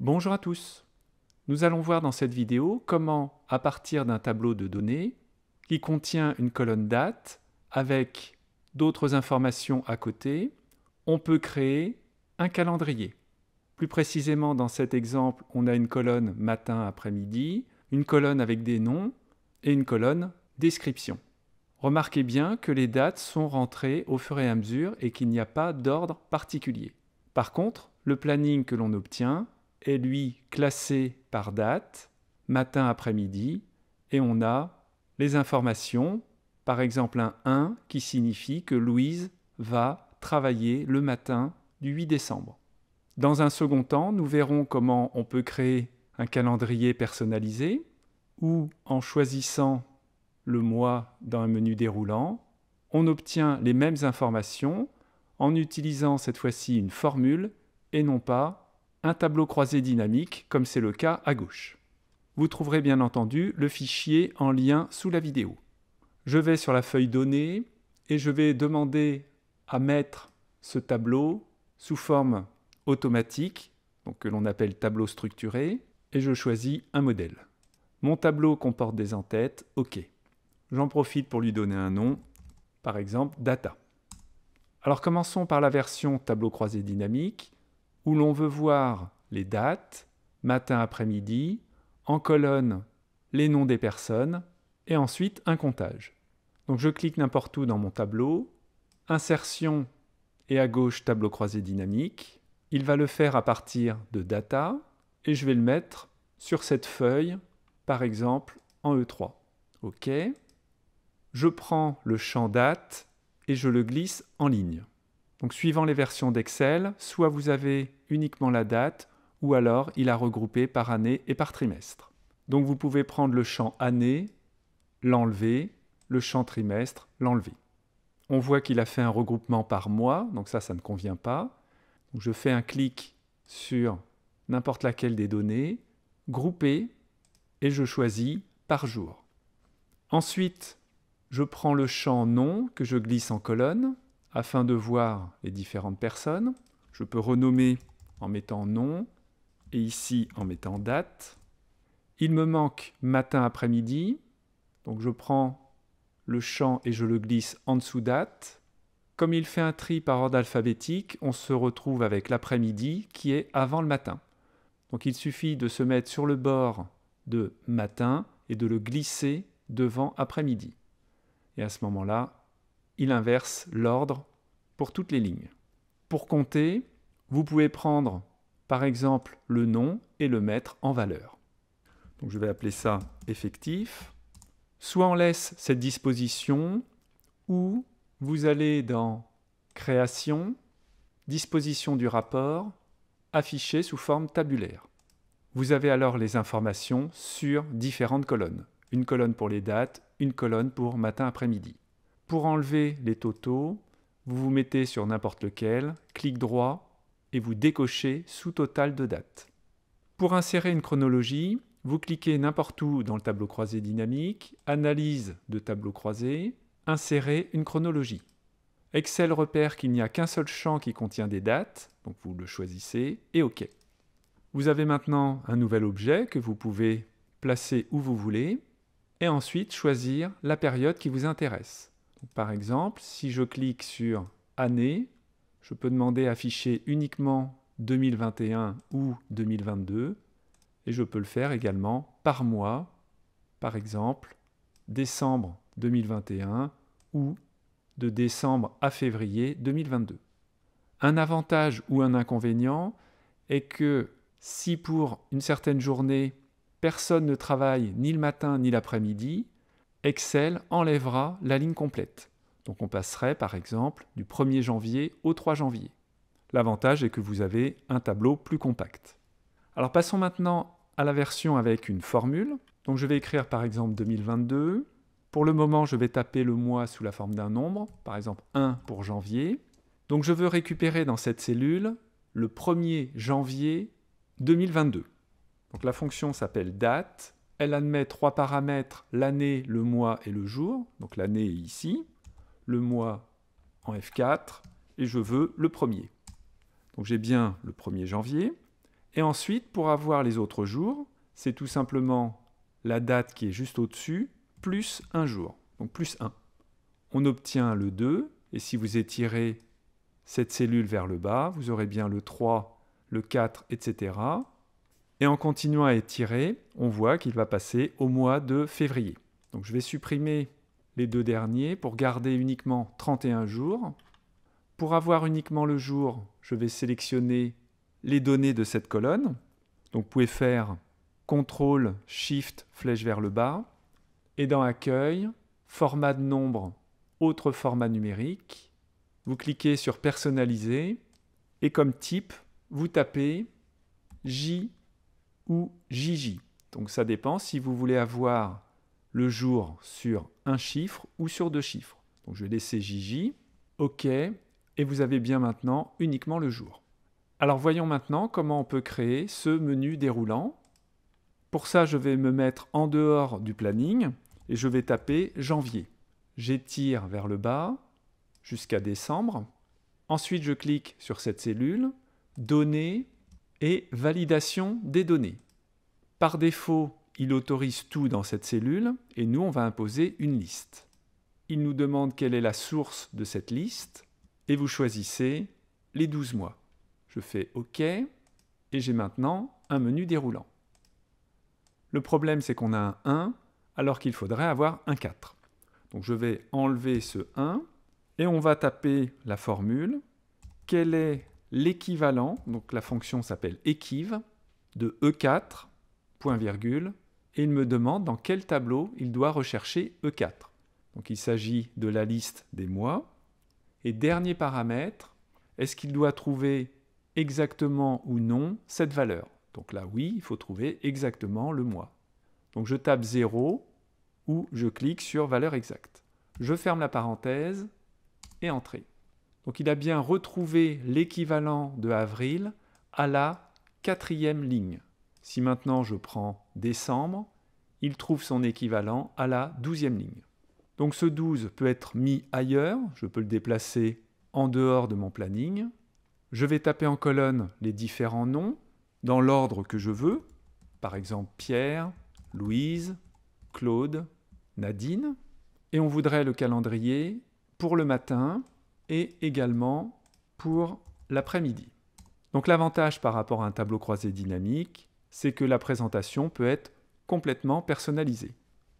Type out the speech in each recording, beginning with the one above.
Bonjour à tous. Nous allons voir dans cette vidéo comment, à partir d'un tableau de données qui contient une colonne date avec d'autres informations à côté, on peut créer un calendrier. Plus précisément, dans cet exemple, on a une colonne matin, après-midi, une colonne avec des noms et une colonne description. Remarquez bien que les dates sont rentrées au fur et à mesure et qu'il n'y a pas d'ordre particulier. Par contre, le planning que l'on obtient est lui classé par date, matin, après-midi, et on a les informations, par exemple un 1 qui signifie que Louise va travailler le matin du 8 décembre. Dans un second temps, nous verrons comment on peut créer un calendrier personnalisé où, en choisissant le mois dans un menu déroulant, on obtient les mêmes informations en utilisant cette fois-ci une formule et non pas un tableau croisé dynamique, comme c'est le cas à gauche. Vous trouverez bien entendu le fichier en lien sous la vidéo. Je vais sur la feuille donnée et je vais demander à mettre ce tableau sous forme automatique, donc que l'on appelle tableau structuré, et je choisis un modèle. Mon tableau comporte des entêtes, ok. J'en profite pour lui donner un nom, par exemple data. Alors commençons par la version tableau croisé dynamique où l'on veut voir les dates, matin, après-midi, en colonne les noms des personnes, et ensuite un comptage. Donc je clique n'importe où dans mon tableau, insertion et à gauche tableau croisé dynamique. Il va le faire à partir de data et je vais le mettre sur cette feuille, par exemple en E3. OK. Je prends le champ date et je le glisse en ligne. Donc suivant les versions d'Excel, soit vous avez uniquement la date, ou alors il a regroupé par année et par trimestre. Donc vous pouvez prendre le champ année, l'enlever, le champ trimestre, l'enlever. On voit qu'il a fait un regroupement par mois, donc ça, ça ne convient pas. je fais un clic sur n'importe laquelle des données, grouper, et je choisis par jour. Ensuite, je prends le champ nom que je glisse en colonne, afin de voir les différentes personnes. Je peux renommer en mettant nom et ici en mettant date. Il me manque matin après-midi, donc je prends le champ et je le glisse en dessous date. Comme il fait un tri par ordre alphabétique, on se retrouve avec l'après-midi qui est avant le matin. Donc il suffit de se mettre sur le bord de matin et de le glisser devant après-midi. Et à ce moment-là, il inverse l'ordre pour toutes les lignes. Pour compter, vous pouvez prendre par exemple le nom et le mettre en valeur. Donc je vais appeler ça effectif. Soit on laisse cette disposition, ou vous allez dans Création, Disposition du rapport, affiché sous forme tabulaire. Vous avez alors les informations sur différentes colonnes. Une colonne pour les dates, une colonne pour matin-après-midi. Pour enlever les totaux, vous vous mettez sur n'importe lequel, clic droit et vous décochez sous total de date. Pour insérer une chronologie, vous cliquez n'importe où dans le tableau croisé dynamique, analyse de tableau croisé, insérer une chronologie. Excel repère qu'il n'y a qu'un seul champ qui contient des dates, donc vous le choisissez et OK. Vous avez maintenant un nouvel objet que vous pouvez placer où vous voulez et ensuite choisir la période qui vous intéresse par exemple, si je clique sur année, je peux demander afficher uniquement 2021 ou 2022 et je peux le faire également par mois, par exemple décembre 2021 ou de décembre à février 2022. Un avantage ou un inconvénient est que si pour une certaine journée, personne ne travaille ni le matin ni l'après-midi, Excel enlèvera la ligne complète. Donc on passerait par exemple du 1er janvier au 3 janvier. L'avantage est que vous avez un tableau plus compact. Alors passons maintenant à la version avec une formule. Donc je vais écrire par exemple 2022. Pour le moment, je vais taper le mois sous la forme d'un nombre, par exemple 1 pour janvier. Donc je veux récupérer dans cette cellule le 1er janvier 2022. Donc la fonction s'appelle date elle admet trois paramètres, l'année, le mois et le jour. Donc l'année est ici, le mois en F4, et je veux le premier. Donc j'ai bien le 1er janvier. Et ensuite, pour avoir les autres jours, c'est tout simplement la date qui est juste au-dessus, plus un jour, donc plus 1. On obtient le 2, et si vous étirez cette cellule vers le bas, vous aurez bien le 3, le 4, etc. Et en continuant à étirer, on voit qu'il va passer au mois de février. Donc je vais supprimer les deux derniers pour garder uniquement 31 jours. Pour avoir uniquement le jour, je vais sélectionner les données de cette colonne. Donc vous pouvez faire CTRL, SHIFT, flèche vers le bas. Et dans Accueil, format de nombre, autre format numérique. Vous cliquez sur Personnaliser et comme type, vous tapez J ou JJ. Donc ça dépend si vous voulez avoir le jour sur un chiffre ou sur deux chiffres. Donc je vais laisser JJ, OK, et vous avez bien maintenant uniquement le jour. Alors voyons maintenant comment on peut créer ce menu déroulant. Pour ça, je vais me mettre en dehors du planning et je vais taper janvier. J'étire vers le bas jusqu'à décembre. Ensuite, je clique sur cette cellule, données, et validation des données. Par défaut, il autorise tout dans cette cellule et nous, on va imposer une liste. Il nous demande quelle est la source de cette liste et vous choisissez les 12 mois. Je fais OK et j'ai maintenant un menu déroulant. Le problème, c'est qu'on a un 1 alors qu'il faudrait avoir un 4. Donc je vais enlever ce 1 et on va taper la formule. Quelle est l'équivalent, donc la fonction s'appelle équive, de E4, point virgule, et il me demande dans quel tableau il doit rechercher E4. Donc il s'agit de la liste des mois. Et dernier paramètre, est-ce qu'il doit trouver exactement ou non cette valeur Donc là, oui, il faut trouver exactement le mois. Donc je tape 0 ou je clique sur valeur exacte. Je ferme la parenthèse et entrée. Donc il a bien retrouvé l'équivalent de avril à la quatrième ligne. Si maintenant je prends décembre, il trouve son équivalent à la douzième ligne. Donc ce 12 peut être mis ailleurs, je peux le déplacer en dehors de mon planning. Je vais taper en colonne les différents noms dans l'ordre que je veux, par exemple Pierre, Louise, Claude, Nadine, et on voudrait le calendrier pour le matin, et également pour l'après-midi. Donc l'avantage par rapport à un tableau croisé dynamique, c'est que la présentation peut être complètement personnalisée.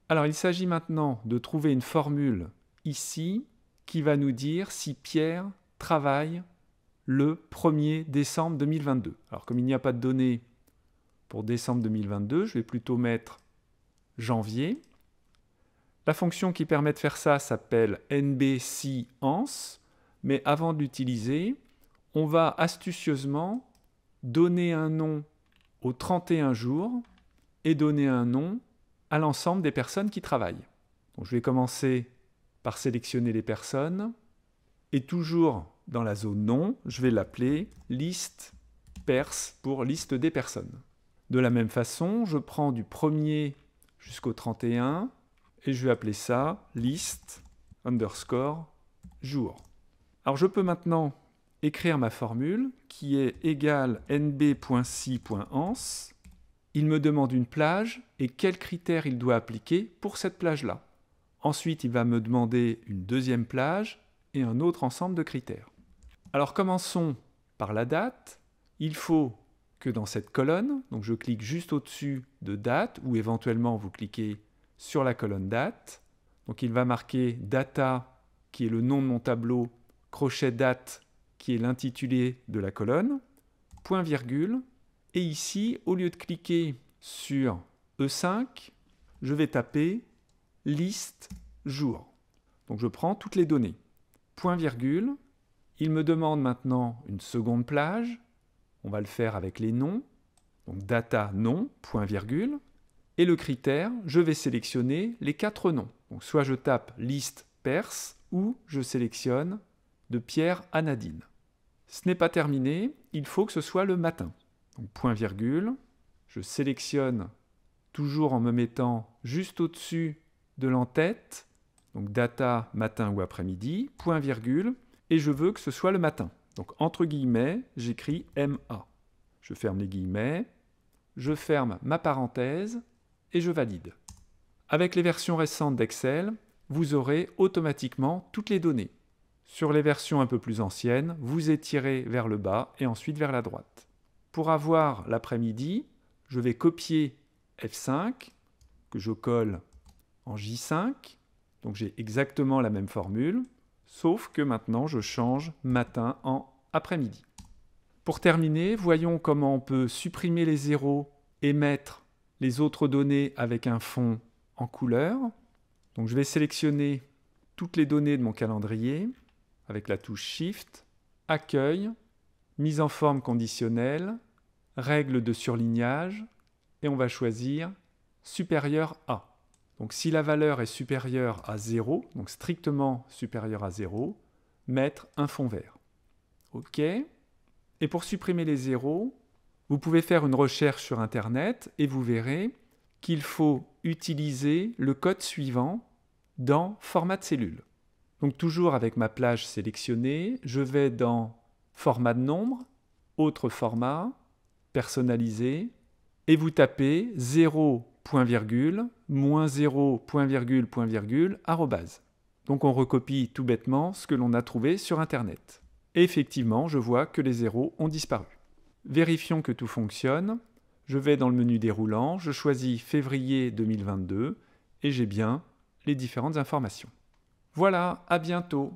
Alors il s'agit maintenant de trouver une formule ici qui va nous dire si Pierre travaille le 1er décembre 2022. Alors comme il n'y a pas de données pour décembre 2022, je vais plutôt mettre janvier. La fonction qui permet de faire ça s'appelle nbcans mais avant de l'utiliser, on va astucieusement donner un nom aux 31 jours et donner un nom à l'ensemble des personnes qui travaillent. je vais commencer par sélectionner les personnes et toujours dans la zone nom, je vais l'appeler liste perse pour liste des personnes. De la même façon, je prends du 1 jusqu'au 31 et je vais appeler ça liste underscore jour. Alors je peux maintenant écrire ma formule qui est égale nb.si.ans. Il me demande une plage et quels critères il doit appliquer pour cette plage-là. Ensuite, il va me demander une deuxième plage et un autre ensemble de critères. Alors commençons par la date. Il faut que dans cette colonne, donc je clique juste au-dessus de date ou éventuellement vous cliquez sur la colonne date. Donc il va marquer data qui est le nom de mon tableau crochet date qui est l'intitulé de la colonne, point virgule, et ici, au lieu de cliquer sur E5, je vais taper liste jour. Donc je prends toutes les données. Point virgule, il me demande maintenant une seconde plage, on va le faire avec les noms, donc data nom, point virgule, et le critère, je vais sélectionner les quatre noms. Donc soit je tape liste perse ou je sélectionne de Pierre Anadine. Ce n'est pas terminé, il faut que ce soit le matin. Donc point virgule, je sélectionne toujours en me mettant juste au-dessus de l'entête, donc data matin ou après-midi, point virgule, et je veux que ce soit le matin. Donc entre guillemets, j'écris MA. Je ferme les guillemets, je ferme ma parenthèse et je valide. Avec les versions récentes d'Excel, vous aurez automatiquement toutes les données. Sur les versions un peu plus anciennes, vous étirez vers le bas et ensuite vers la droite. Pour avoir l'après-midi, je vais copier F5, que je colle en J5. Donc j'ai exactement la même formule, sauf que maintenant je change matin en après-midi. Pour terminer, voyons comment on peut supprimer les zéros et mettre les autres données avec un fond en couleur. Donc je vais sélectionner toutes les données de mon calendrier avec la touche Shift, Accueil, Mise en forme conditionnelle, Règle de surlignage, et on va choisir supérieur à. Donc si la valeur est supérieure à 0, donc strictement supérieure à 0, mettre un fond vert. OK. Et pour supprimer les zéros, vous pouvez faire une recherche sur Internet et vous verrez qu'il faut utiliser le code suivant dans format de cellule. Donc toujours avec ma plage sélectionnée, je vais dans format de nombre, autre format, personnalisé, et vous tapez 0 virgule, 0 virgule, virgule, Donc on recopie tout bêtement ce que l'on a trouvé sur Internet. Et effectivement, je vois que les zéros ont disparu. Vérifions que tout fonctionne. Je vais dans le menu déroulant, je choisis février 2022 et j'ai bien les différentes informations. Voilà, à bientôt